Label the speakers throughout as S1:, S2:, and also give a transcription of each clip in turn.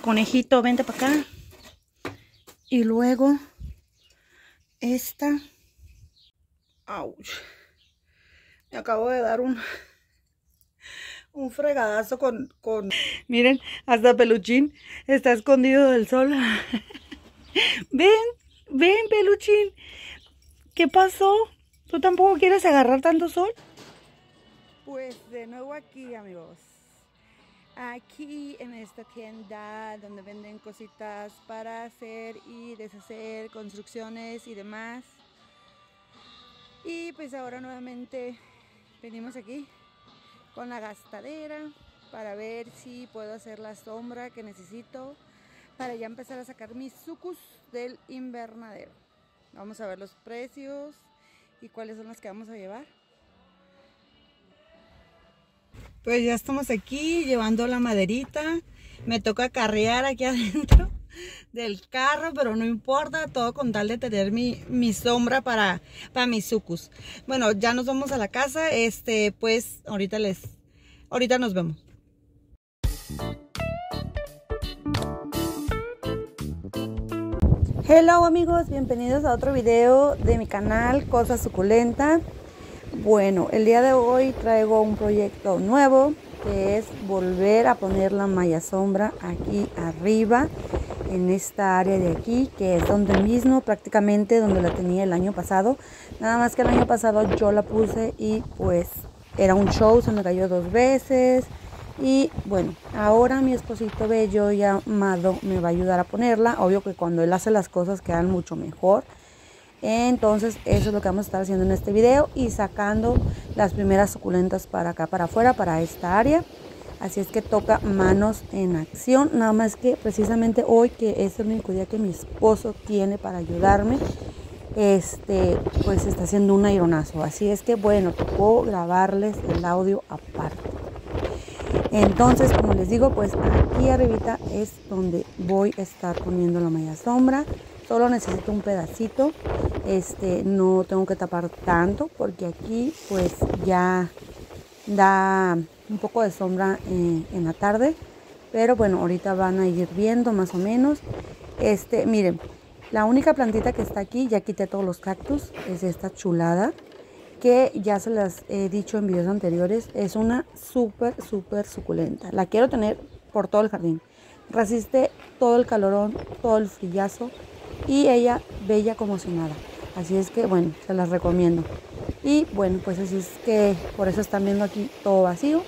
S1: Conejito, vente para acá. Y luego esta. Me acabo de dar un un fregadazo con, con... Miren, hasta Peluchín está escondido del sol. ven, ven, Peluchín. ¿Qué pasó? ¿Tú tampoco quieres agarrar tanto sol? Pues de nuevo aquí, amigos aquí en esta tienda donde venden cositas para hacer y deshacer construcciones y demás. Y pues ahora nuevamente venimos aquí con la gastadera para ver si puedo hacer la sombra que necesito para ya empezar a sacar mis sucus del invernadero. Vamos a ver los precios y cuáles son las que vamos a llevar. Pues ya estamos aquí llevando la maderita. Me toca carrear aquí adentro del carro, pero no importa, todo con tal de tener mi, sombra para, para mis sucus. Bueno, ya nos vamos a la casa, este, pues ahorita les, ahorita nos vemos. Hello amigos, bienvenidos a otro video de mi canal Cosa Suculenta. Bueno, el día de hoy traigo un proyecto nuevo que es volver a poner la malla sombra aquí arriba en esta área de aquí que es donde mismo prácticamente donde la tenía el año pasado nada más que el año pasado yo la puse y pues era un show se me cayó dos veces y bueno ahora mi esposito bello llamado me va a ayudar a ponerla obvio que cuando él hace las cosas quedan mucho mejor entonces eso es lo que vamos a estar haciendo en este video y sacando las primeras suculentas para acá, para afuera, para esta área. Así es que toca manos en acción, nada más que precisamente hoy que es el único día que mi esposo tiene para ayudarme, este, pues está haciendo un aironazo. Así es que bueno, tocó grabarles el audio aparte. Entonces, como les digo, pues aquí arribita es donde voy a estar poniendo la media sombra. Solo necesito un pedacito este, no tengo que tapar tanto porque aquí pues ya da un poco de sombra eh, en la tarde pero bueno ahorita van a ir viendo más o menos este miren la única plantita que está aquí ya quité todos los cactus es esta chulada que ya se las he dicho en videos anteriores es una súper súper suculenta la quiero tener por todo el jardín resiste todo el calorón todo el frillazo y ella bella como si nada Así es que bueno, se las recomiendo. Y bueno, pues así es que por eso están viendo aquí todo vacío.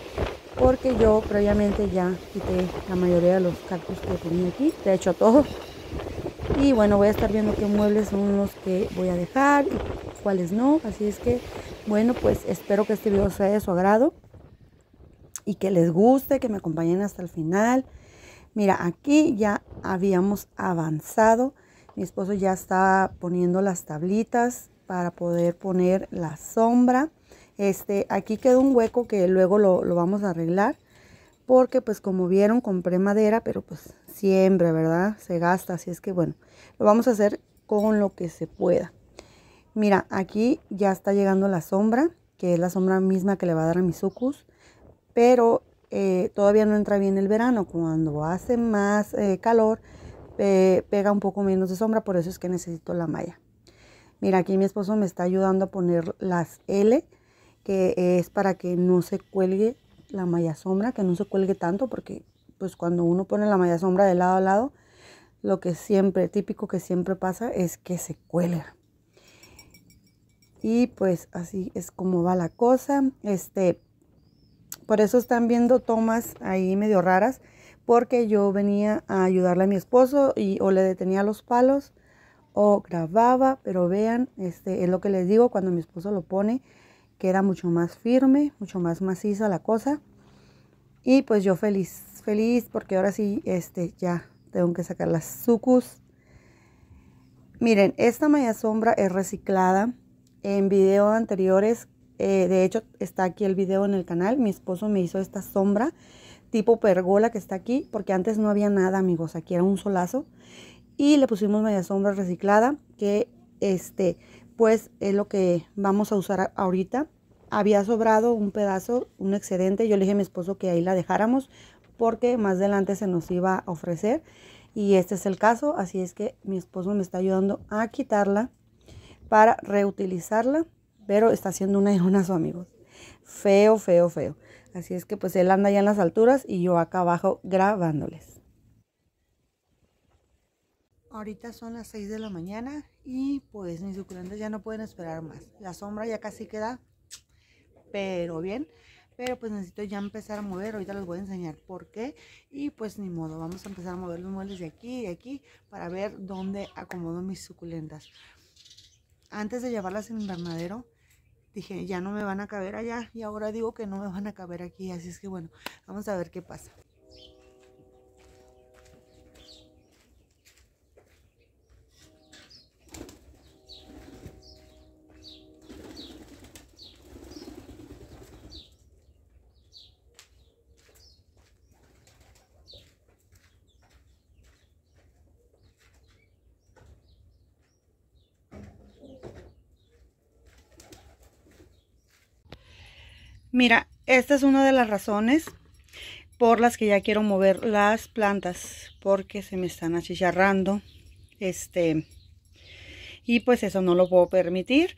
S1: Porque yo previamente ya quité la mayoría de los cactus que tenía aquí. De hecho todo Y bueno, voy a estar viendo qué muebles son los que voy a dejar y cuáles no. Así es que bueno, pues espero que este video sea de su agrado. Y que les guste, que me acompañen hasta el final. Mira, aquí ya habíamos avanzado mi esposo ya está poniendo las tablitas para poder poner la sombra. Este, aquí quedó un hueco que luego lo, vamos a arreglar porque pues como vieron compré madera, pero pues siempre, ¿verdad? Se gasta, así es que bueno, lo vamos a hacer con lo que se pueda. Mira, aquí ya está llegando la sombra, que es la sombra misma que le va a dar a mi sucus, pero eh, todavía no entra bien el verano, cuando hace más eh, calor, pega un poco menos de sombra, por eso es que necesito la malla. Mira, aquí mi esposo me está ayudando a poner las L, que es para que no se cuelgue la malla sombra, que no se cuelgue tanto, porque pues cuando uno pone la malla sombra de lado a lado, lo que siempre, típico que siempre pasa es que se cuelga. Y pues así es como va la cosa. Este, por eso están viendo tomas ahí medio raras, porque yo venía a ayudarle a mi esposo y o le detenía los palos o grababa, pero vean, este es lo que les digo cuando mi esposo lo pone, que era mucho más firme, mucho más maciza la cosa. Y pues yo feliz, feliz porque ahora sí este ya tengo que sacar las sucus. Miren, esta malla sombra es reciclada. En videos anteriores, eh, de hecho está aquí el video en el canal, mi esposo me hizo esta sombra tipo pergola que está aquí, porque antes no había nada, amigos, aquí era un solazo. Y le pusimos media sombra reciclada, que este, pues es lo que vamos a usar ahorita. Había sobrado un pedazo, un excedente, yo le dije a mi esposo que ahí la dejáramos, porque más adelante se nos iba a ofrecer. Y este es el caso, así es que mi esposo me está ayudando a quitarla para reutilizarla, pero está haciendo un una, amigos. Feo, feo, feo. Así es que pues él anda ya en las alturas y yo acá abajo grabándoles. Ahorita son las 6 de la mañana y pues mis suculentas ya no pueden esperar más. La sombra ya casi queda, pero bien. Pero pues necesito ya empezar a mover, ahorita les voy a enseñar por qué. Y pues ni modo, vamos a empezar a mover los muebles de aquí y de aquí para ver dónde acomodo mis suculentas. Antes de llevarlas en invernadero, dije, ya no me van a caber allá y ahora digo que no me van a caber aquí, así es que bueno, vamos a ver qué pasa. Mira, esta es una de las razones por las que ya quiero mover las plantas porque se me están achicharrando este y pues eso no lo puedo permitir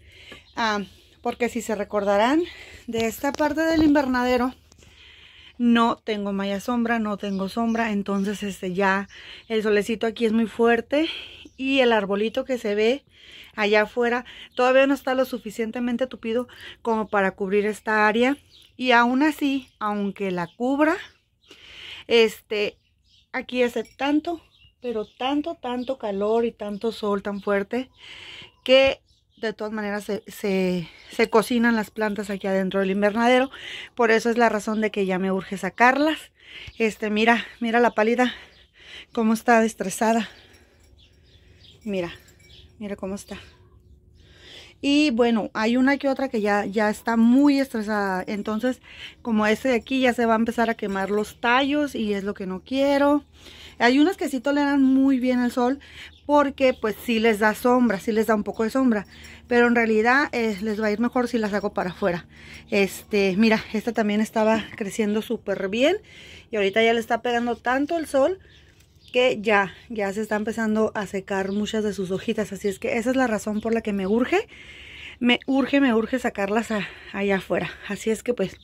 S1: ah, porque si se recordarán de esta parte del invernadero no tengo malla sombra, no tengo sombra, entonces este ya el solecito aquí es muy fuerte y el arbolito que se ve allá afuera todavía no está lo suficientemente tupido como para cubrir esta área y aún así, aunque la cubra, este, aquí hace tanto, pero tanto, tanto calor y tanto sol tan fuerte que de todas maneras se, se, cocinan las plantas aquí adentro del invernadero. Por eso es la razón de que ya me urge sacarlas. Este, mira, mira la pálida, cómo está estresada Mira, mira cómo está. Y bueno, hay una que otra que ya, ya está muy estresada. Entonces, como este de aquí ya se va a empezar a quemar los tallos y es lo que no quiero. Hay unas que sí toleran muy bien el sol porque pues sí les da sombra, sí les da un poco de sombra. Pero en realidad eh, les va a ir mejor si las hago para afuera. Este, mira, esta también estaba creciendo súper bien y ahorita ya le está pegando tanto el sol que ya, ya se está empezando a secar muchas de sus hojitas. Así es que esa es la razón por la que me urge. Me urge, me urge sacarlas allá afuera. Así es que pues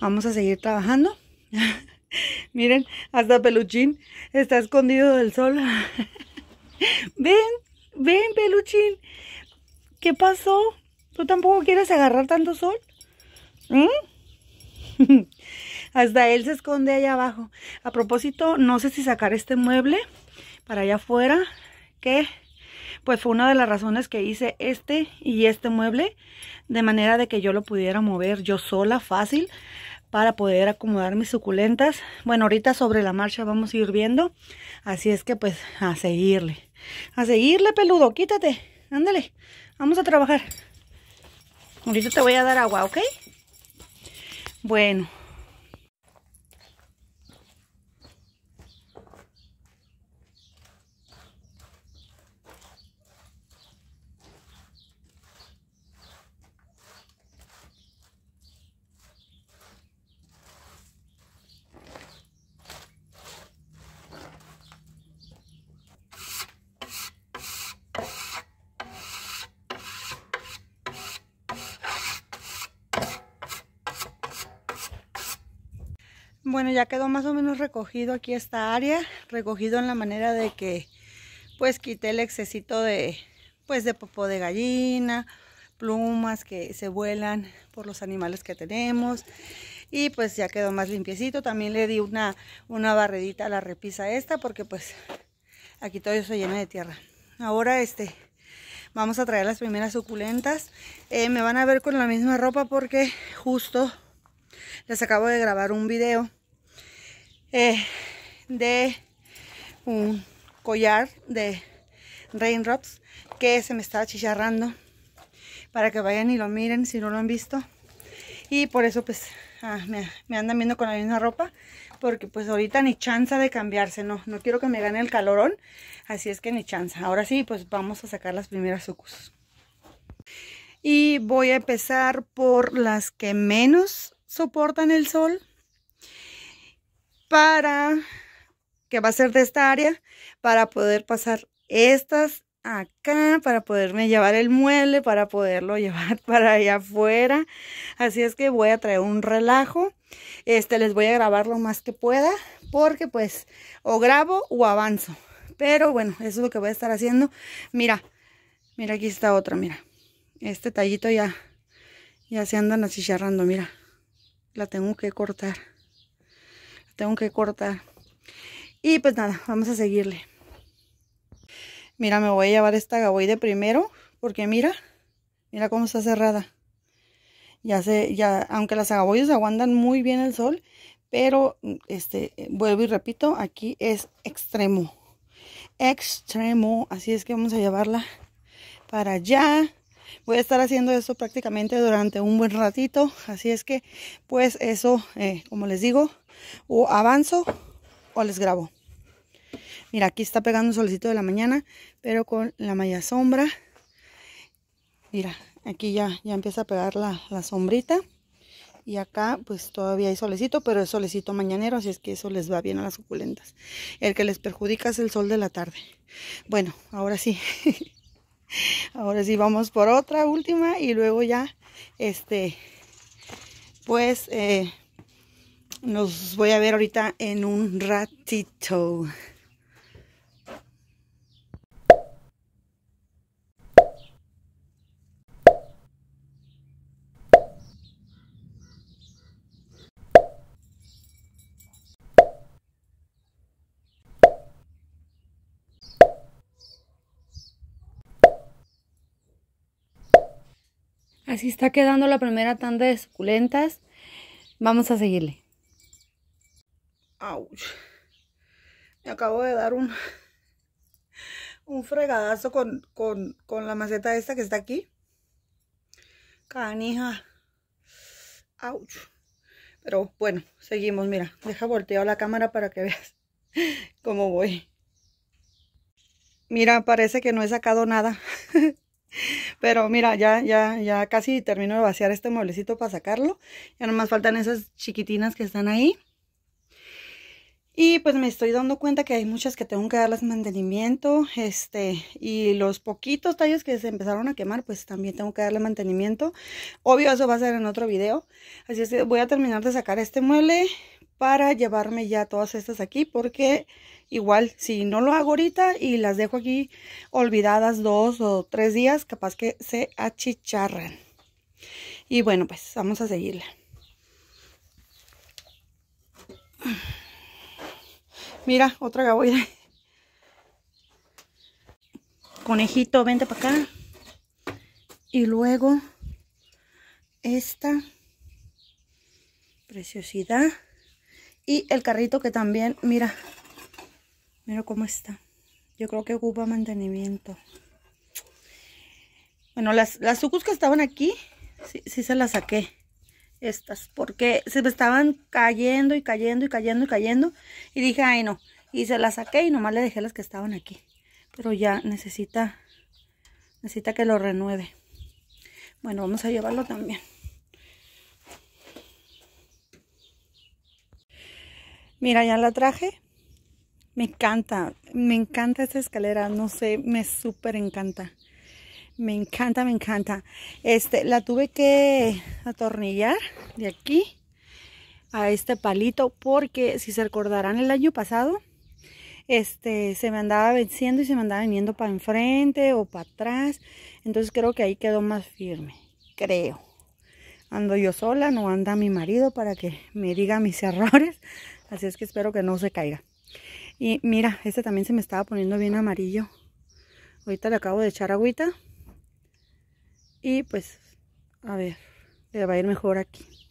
S1: vamos a seguir trabajando. Miren, hasta Peluchín está escondido del sol. ven, ven, Peluchín. ¿Qué pasó? ¿Tú tampoco quieres agarrar tanto sol? ¿Mm? hasta él se esconde allá abajo. A propósito, no sé si sacar este mueble para allá afuera, que pues fue una de las razones que hice este y este mueble, de manera de que yo lo pudiera mover yo sola, fácil, para poder acomodar mis suculentas. Bueno, ahorita sobre la marcha vamos a ir viendo. Así es que pues a seguirle. A seguirle, peludo. Quítate. Ándale. Vamos a trabajar. Ahorita te voy a dar agua, ¿ok? Bueno, Bueno, ya quedó más o menos recogido aquí esta área, recogido en la manera de que pues quité el excesito de pues de popó de gallina, plumas que se vuelan por los animales que tenemos y pues ya quedó más limpiecito. También le di una, una barredita a la repisa esta porque pues aquí todo eso llena de tierra. Ahora este vamos a traer las primeras suculentas. Eh, me van a ver con la misma ropa porque justo les acabo de grabar un video eh, de un collar de raindrops que se me estaba chicharrando para que vayan y lo miren si no lo han visto y por eso pues ah, me, andan viendo con la misma ropa porque pues ahorita ni chance de cambiarse no no quiero que me gane el calorón así es que ni chance ahora sí pues vamos a sacar las primeras sucus y voy a empezar por las que menos soportan el sol para, que va a ser de esta área, para poder pasar estas acá, para poderme llevar el mueble, para poderlo llevar para allá afuera. Así es que voy a traer un relajo. Este, les voy a grabar lo más que pueda, porque pues, o grabo o avanzo. Pero bueno, eso es lo que voy a estar haciendo. Mira, mira, aquí está otra, mira. Este tallito ya, ya se andan así charrando, mira. La tengo que cortar tengo que cortar. Y pues nada, vamos a seguirle. Mira, me voy a llevar esta de primero, porque mira, mira cómo está cerrada. Ya sé, ya, aunque las agaboides aguantan muy bien el sol, pero este, vuelvo y repito, aquí es extremo. Extremo, así es que vamos a llevarla para allá. Voy a estar haciendo esto prácticamente durante un buen ratito, así es que pues eso, eh, como les digo, o avanzo o les grabo. Mira, aquí está pegando un solecito de la mañana, pero con la malla sombra. Mira, aquí ya, ya empieza a pegar la, sombrita. Y acá pues todavía hay solecito, pero es solecito mañanero, así es que eso les va bien a las suculentas. El que les perjudica es el sol de la tarde. Bueno, ahora sí. ahora sí vamos por otra última y luego ya, este, pues eh, nos voy a ver ahorita en un ratito. Así está quedando la primera tanda de suculentas. Vamos a seguirle. Me acabo de dar un, un fregadazo con, la maceta esta que está aquí. Canija. Pero bueno, seguimos. Mira, deja volteado la cámara para que veas cómo voy. Mira, parece que no he sacado nada. Pero mira, ya, ya, ya casi termino de vaciar este mueblecito para sacarlo. Ya nomás faltan esas chiquitinas que están ahí. Y pues me estoy dando cuenta que hay muchas que tengo que darles mantenimiento, este, y los poquitos tallos que se empezaron a quemar, pues también tengo que darle mantenimiento. Obvio, eso va a ser en otro video. Así es que voy a terminar de sacar este mueble para llevarme ya todas estas aquí, porque igual, si no lo hago ahorita y las dejo aquí olvidadas dos o tres días, capaz que se achicharran. Y bueno, pues vamos a seguirla. Mira, otra gaboide. Conejito, vente para acá. Y luego esta preciosidad. Y el carrito que también, mira, mira cómo está. Yo creo que ocupa mantenimiento. Bueno, las, las sucus que estaban aquí, sí, sí se las saqué estas, porque se me estaban cayendo y cayendo y cayendo y cayendo, y dije, ay no, y se las saqué y nomás le dejé las que estaban aquí, pero ya necesita, necesita que lo renueve. Bueno, vamos a llevarlo también. Mira, ya la traje. Me encanta, me encanta esta escalera, no sé, me súper encanta. Me encanta, me encanta. Este, la tuve que atornillar de aquí a este palito porque si se recordarán el año pasado este se me andaba venciendo y se me andaba viniendo para enfrente o para atrás entonces creo que ahí quedó más firme creo ando yo sola no anda mi marido para que me diga mis errores así es que espero que no se caiga y mira este también se me estaba poniendo bien amarillo ahorita le acabo de echar agüita y pues, a ver, le va a ir mejor aquí.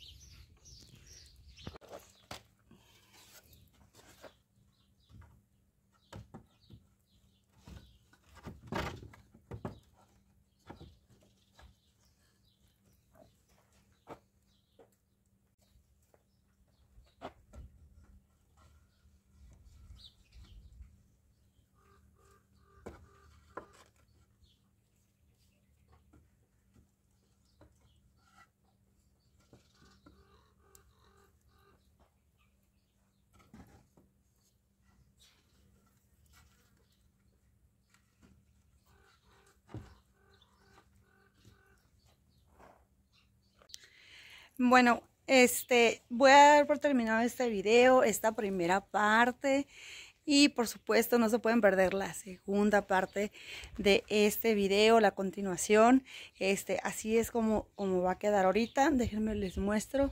S1: Bueno, este, voy a dar por terminado este video, esta primera parte. Y por supuesto no se pueden perder la segunda parte de este video, la continuación. Este, así es como, como va a quedar ahorita. Déjenme les muestro.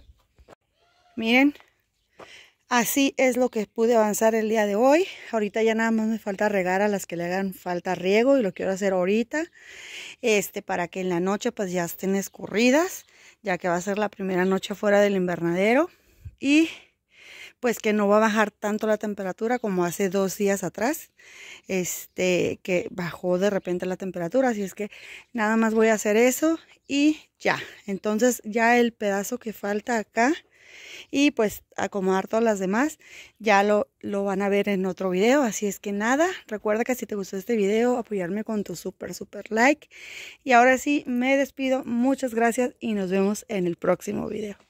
S1: Miren, así es lo que pude avanzar el día de hoy. Ahorita ya nada más me falta regar a las que le hagan falta riego y lo quiero hacer ahorita. Este, para que en la noche pues ya estén escurridas ya que va a ser la primera noche fuera del invernadero y pues que no va a bajar tanto la temperatura como hace dos días atrás, este, que bajó de repente la temperatura, así es que nada más voy a hacer eso y ya. Entonces ya el pedazo que falta acá, y pues acomodar todas las demás. Ya lo, van a ver en otro video, así es que nada, recuerda que si te gustó este video, apoyarme con tu súper, súper like. Y ahora sí, me despido, muchas gracias y nos vemos en el próximo video.